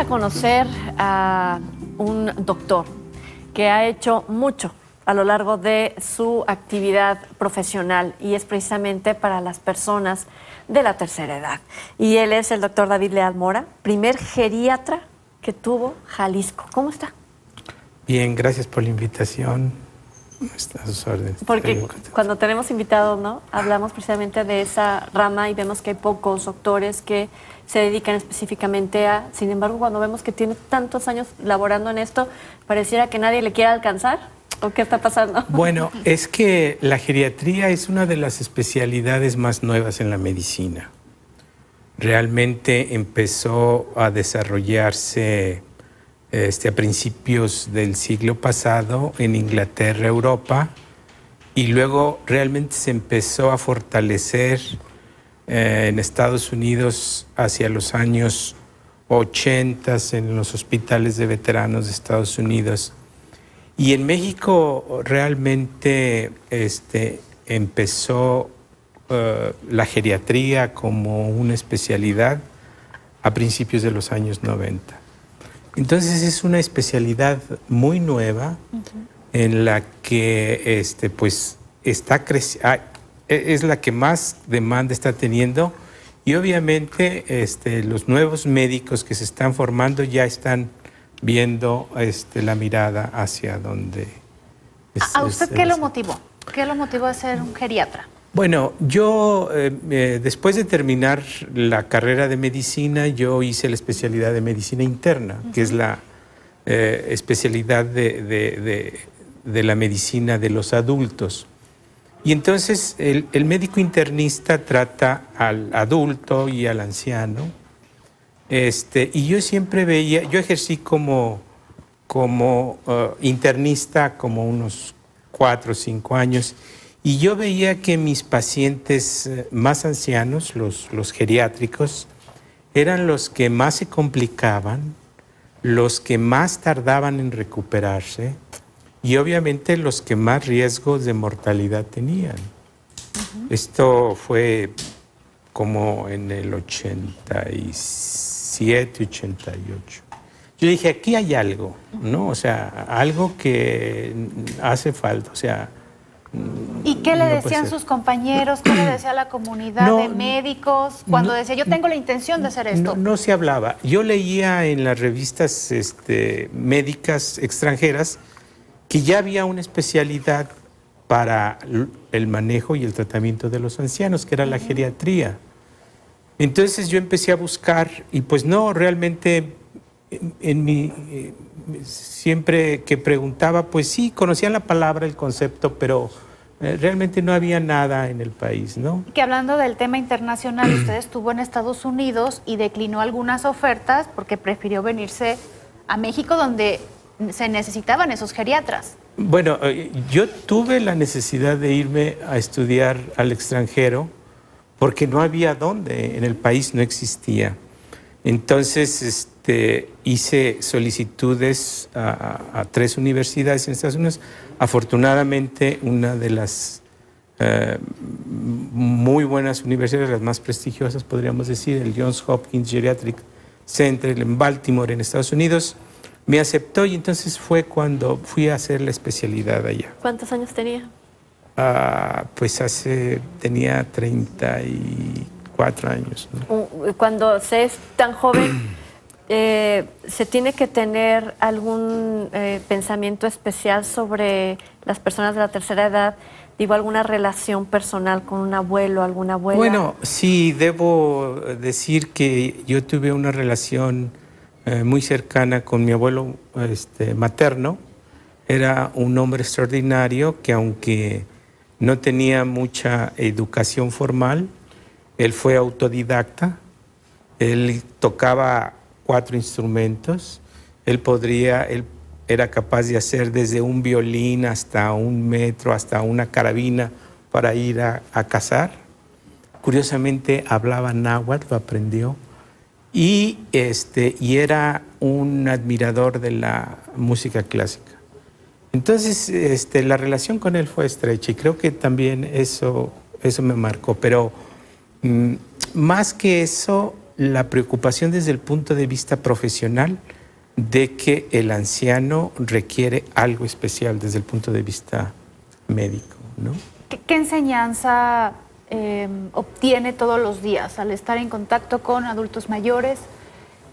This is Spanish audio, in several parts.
a conocer a un doctor que ha hecho mucho a lo largo de su actividad profesional y es precisamente para las personas de la tercera edad. Y él es el doctor David Leal Mora, primer geriatra que tuvo Jalisco. ¿Cómo está? Bien, gracias por la invitación. A sus órdenes. Porque cuando tenemos invitados, ¿no? Hablamos precisamente de esa rama y vemos que hay pocos doctores que se dedican específicamente a. Sin embargo, cuando vemos que tiene tantos años laborando en esto, pareciera que nadie le quiera alcanzar. ¿O qué está pasando? Bueno, es que la geriatría es una de las especialidades más nuevas en la medicina. Realmente empezó a desarrollarse este, a principios del siglo pasado en Inglaterra, Europa, y luego realmente se empezó a fortalecer eh, en Estados Unidos hacia los años 80 en los hospitales de veteranos de Estados Unidos. Y en México realmente este, empezó eh, la geriatría como una especialidad a principios de los años 90. Entonces es una especialidad muy nueva en la que este, pues, está creciendo, ah, es la que más demanda está teniendo y obviamente este, los nuevos médicos que se están formando ya están viendo este, la mirada hacia donde... ¿A usted qué lo motivó? ¿Qué lo motivó a ser un geriatra? Bueno, yo eh, eh, después de terminar la carrera de medicina, yo hice la especialidad de medicina interna, que es la eh, especialidad de, la medicina de los adultos. Y entonces el, médico internista trata al adulto y al anciano. Este, y yo siempre veía, yo ejercí como, internista como unos cuatro o cinco años. Y yo veía que mis pacientes eh, más ancianos, los, los geriátricos, eran los que más se complicaban, los que más tardaban en recuperarse y obviamente los que más riesgos de mortalidad tenían. Esto fue como en el 87, 88. Yo dije, aquí hay algo, ¿no? O sea, algo que hace falta, o sea, ¿Y qué le decían sus compañeros? ¿Qué le decía la comunidad de médicos? Cuando decía, yo tengo la intención de hacer esto. No, se hablaba. Yo leía en las revistas este, médicas extranjeras que ya había una especialidad para el manejo y el tratamiento de los ancianos, que era la geriatría. Entonces yo empecé a buscar y pues no, realmente en mi, eh, siempre que preguntaba, pues sí, conocían la palabra, el concepto, pero eh, realmente no había nada en el país, ¿no? Que hablando del tema internacional, usted estuvo en Estados Unidos y declinó algunas ofertas porque prefirió venirse a México donde se necesitaban esos geriatras. Bueno, eh, yo tuve la necesidad de irme a estudiar al extranjero porque no había dónde, en el país no existía. Entonces, este, este, hice solicitudes a, tres universidades en Estados Unidos. Afortunadamente, una de las eh, muy buenas universidades, las más prestigiosas, podríamos decir, el Johns Hopkins Geriatric Center en Baltimore, en Estados Unidos, me aceptó y entonces fue cuando fui a hacer la especialidad allá. ¿Cuántos años tenía? Ah, pues hace, tenía 34 años. Uh, cuando se es tan joven... Eh, se tiene que tener algún eh, pensamiento especial sobre las personas de la tercera edad, digo, alguna relación personal con un abuelo, alguna abuela. Bueno, sí, debo decir que yo tuve una relación eh, muy cercana con mi abuelo este, materno. Era un hombre extraordinario que aunque no tenía mucha educación formal, él fue autodidacta, él tocaba cuatro instrumentos. Él podría, él era capaz de hacer desde un violín hasta un metro, hasta una carabina para ir a, cazar. Curiosamente hablaba náhuatl, lo aprendió, y, este, y era un admirador de la música clásica. Entonces, este, la relación con él fue estrecha y creo que también eso, eso me marcó, pero mm, más que eso, la preocupación desde el punto de vista profesional de que el anciano requiere algo especial desde el punto de vista médico. ¿no? ¿Qué, enseñanza em, obtiene todos los días al estar en contacto con adultos mayores?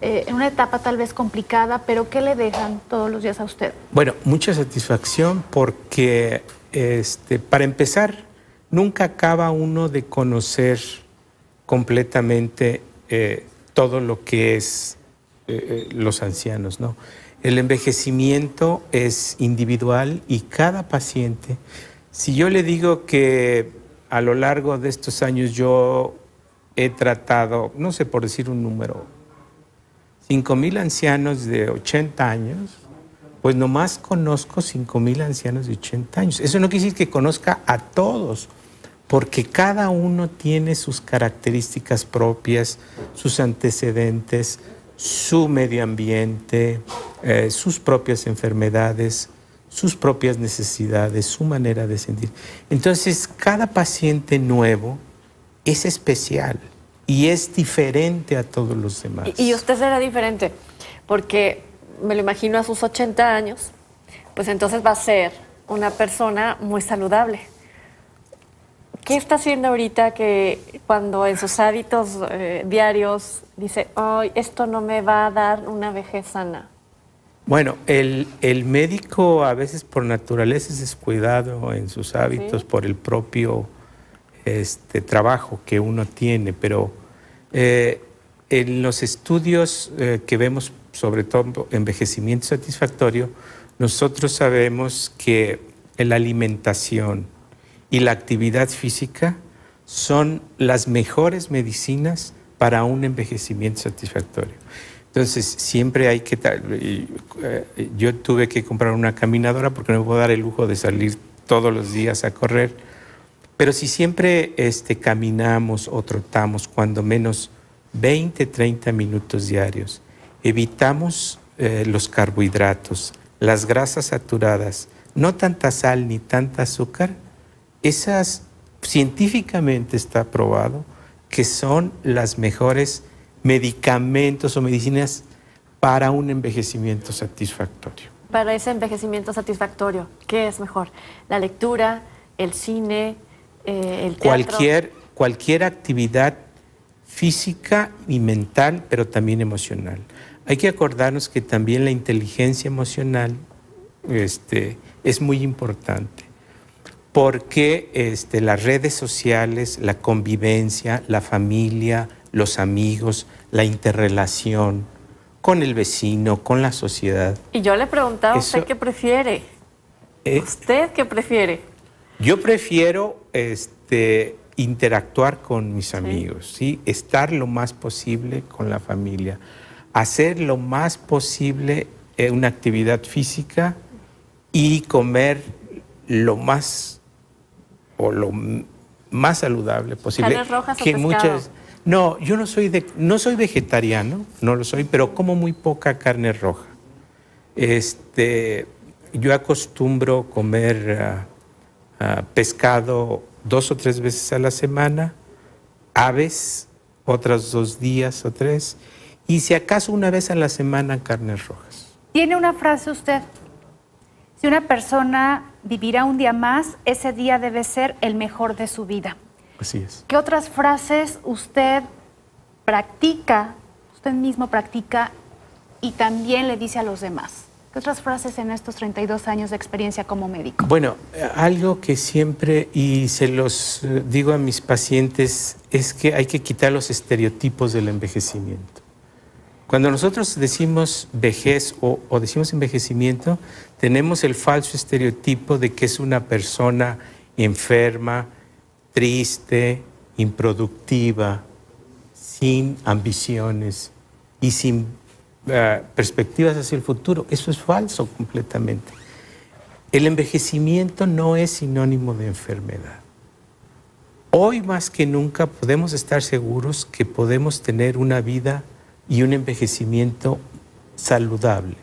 Eh, en una etapa tal vez complicada, pero ¿qué le dejan todos los días a usted? Bueno, mucha satisfacción porque, este, para empezar, nunca acaba uno de conocer completamente eh, todo lo que es eh, eh, los ancianos, ¿no? El envejecimiento es individual y cada paciente, si yo le digo que a lo largo de estos años yo he tratado, no sé por decir un número, mil ancianos de 80 años, pues nomás conozco mil ancianos de 80 años. Eso no quiere decir que conozca a todos, porque cada uno tiene sus características propias, sus antecedentes, su medio ambiente, eh, sus propias enfermedades, sus propias necesidades, su manera de sentir. Entonces, cada paciente nuevo es especial y es diferente a todos los demás. Y, y usted será diferente, porque me lo imagino a sus 80 años, pues entonces va a ser una persona muy saludable ¿Qué está haciendo ahorita que cuando en sus hábitos eh, diarios dice, hoy esto no me va a dar una vejez sana? Bueno, el, médico a veces por naturaleza es descuidado en sus hábitos por el propio este, trabajo que uno tiene, pero eh, en los estudios eh, que vemos, sobre todo envejecimiento satisfactorio, nosotros sabemos que la alimentación, y la actividad física son las mejores medicinas para un envejecimiento satisfactorio. Entonces, siempre hay que... Eh, yo tuve que comprar una caminadora porque no me puedo dar el lujo de salir todos los días a correr. Pero si siempre este, caminamos o trotamos cuando menos 20, 30 minutos diarios, evitamos eh, los carbohidratos, las grasas saturadas, no tanta sal ni tanta azúcar, esas científicamente está probado que son las mejores medicamentos o medicinas para un envejecimiento satisfactorio. Para ese envejecimiento satisfactorio, ¿qué es mejor? ¿La lectura, el cine, eh, el teatro? Cualquier, cualquier actividad física y mental, pero también emocional. Hay que acordarnos que también la inteligencia emocional este, es muy importante porque este, las redes sociales, la convivencia, la familia, los amigos, la interrelación con el vecino, con la sociedad. Y yo le preguntaba a usted qué prefiere. Eh, ¿Usted qué prefiere? Yo prefiero este, interactuar con mis amigos, estar lo más posible con la familia, hacer lo más posible eh, una actividad física y comer lo más o lo más saludable posible. ¿Carnes rojas que o No, yo no soy no soy vegetariano, no lo soy, pero como muy poca carne roja. Este, yo acostumbro comer ah, ah, pescado dos o tres veces a la semana, aves otras dos días o tres, y si acaso una vez a la semana carnes rojas. Tiene una frase usted. Si una persona vivirá un día más, ese día debe ser el mejor de su vida. Así es. ¿Qué otras frases usted practica, usted mismo practica y también le dice a los demás? ¿Qué otras frases en estos 32 años de experiencia como médico? Bueno, algo que siempre, y se los eh, digo a mis pacientes, es que hay que quitar los estereotipos del envejecimiento. Cuando nosotros decimos vejez o, decimos envejecimiento, tenemos el falso estereotipo de que es una persona enferma, triste, improductiva, sin ambiciones y sin eh, perspectivas hacia el futuro. Eso es falso completamente. El envejecimiento no es sinónimo de enfermedad. Hoy más que nunca podemos estar seguros que podemos tener una vida y un envejecimiento saludable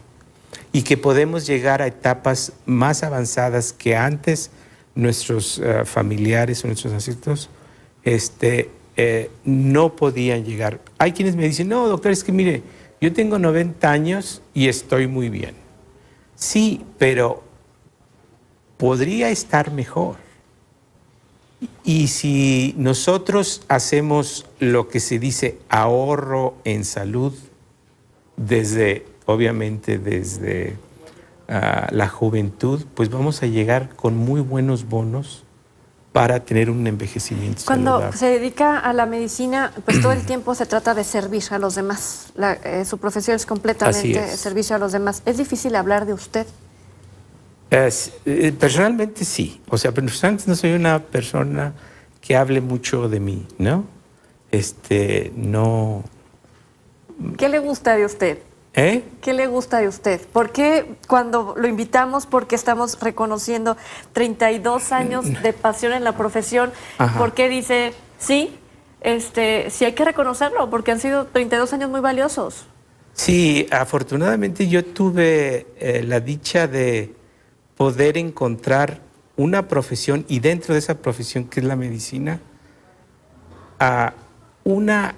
y que podemos llegar a etapas más avanzadas que antes nuestros eh, familiares o nuestros ancestros este, eh, no podían llegar. Hay quienes me dicen, no, doctor, es que mire, yo tengo 90 años y estoy muy bien. Sí, pero podría estar mejor. Y si nosotros hacemos lo que se dice ahorro en salud, desde, obviamente, desde ah, la juventud, pues vamos a llegar con muy buenos bonos para tener un envejecimiento Cuando se dedica a la medicina, pues todo el tiempo se trata de servir a los demás. Eh, su profesión es completamente servicio a los demás. ¿Es difícil hablar de usted? Eh, personalmente sí. O sea, personalmente no soy una persona que hable mucho de mí, ¿no? Este, no. ¿Qué le gusta de usted? ¿Eh? ¿Qué le gusta de usted? ¿Por qué cuando lo invitamos, porque estamos reconociendo 32 años de pasión en la profesión, por qué dice, sí, este, sí hay que reconocerlo, porque han sido 32 años muy valiosos? Sí, afortunadamente yo tuve eh, la dicha de poder encontrar una profesión y dentro de esa profesión que es la medicina, a una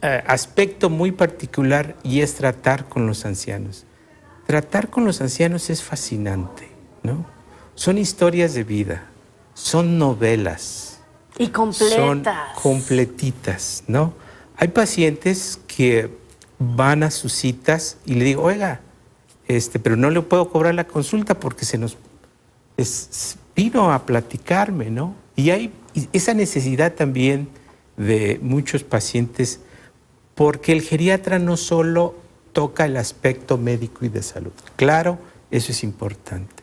aspecto muy particular y es tratar con los ancianos. Tratar con los ancianos es fascinante, ¿no? Son historias de vida, son novelas. Y completas. Son completitas, ¿no? Hay pacientes que van a sus citas y le digo, oiga, este, pero no le puedo cobrar la consulta porque se nos vino a platicarme, ¿no? Y hay esa necesidad también de muchos pacientes porque el geriatra no solo toca el aspecto médico y de salud. Claro, eso es importante.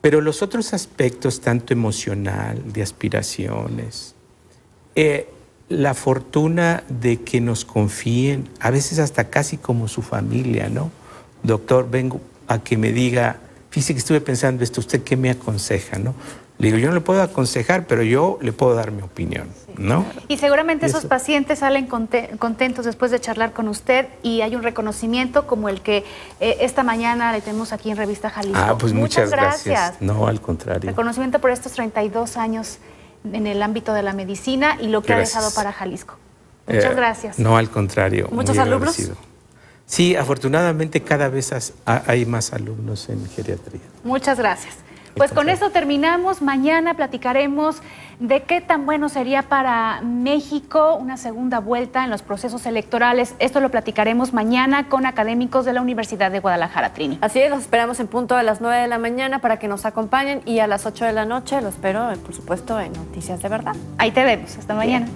Pero los otros aspectos, tanto emocional, de aspiraciones, eh, la fortuna de que nos confíen, a veces hasta casi como su familia, ¿no? doctor, vengo a que me diga, fíjese que estuve pensando esto, ¿usted qué me aconseja? ¿no? Le digo, yo no le puedo aconsejar, pero yo le puedo dar mi opinión, ¿no? Y seguramente esos pacientes salen contentos después de charlar con usted y hay un reconocimiento como el que eh, esta mañana le tenemos aquí en Revista Jalisco. Ah, pues muchas, gracias. No, al contrario. Reconocimiento por estos 32 años en el ámbito de la medicina y lo que ha dejado para Jalisco. Eh, muchas gracias. No, al contrario. Muchos alumnos. Sí, afortunadamente cada vez hay más alumnos en geriatría. Muchas gracias. Pues con esto terminamos. Mañana platicaremos de qué tan bueno sería para México una segunda vuelta en los procesos electorales. Esto lo platicaremos mañana con académicos de la Universidad de Guadalajara, Trini. Así es, los esperamos en punto a las 9 de la mañana para que nos acompañen y a las 8 de la noche lo espero, eh, por supuesto, en Noticias de Verdad. Ahí te vemos. Hasta mañana.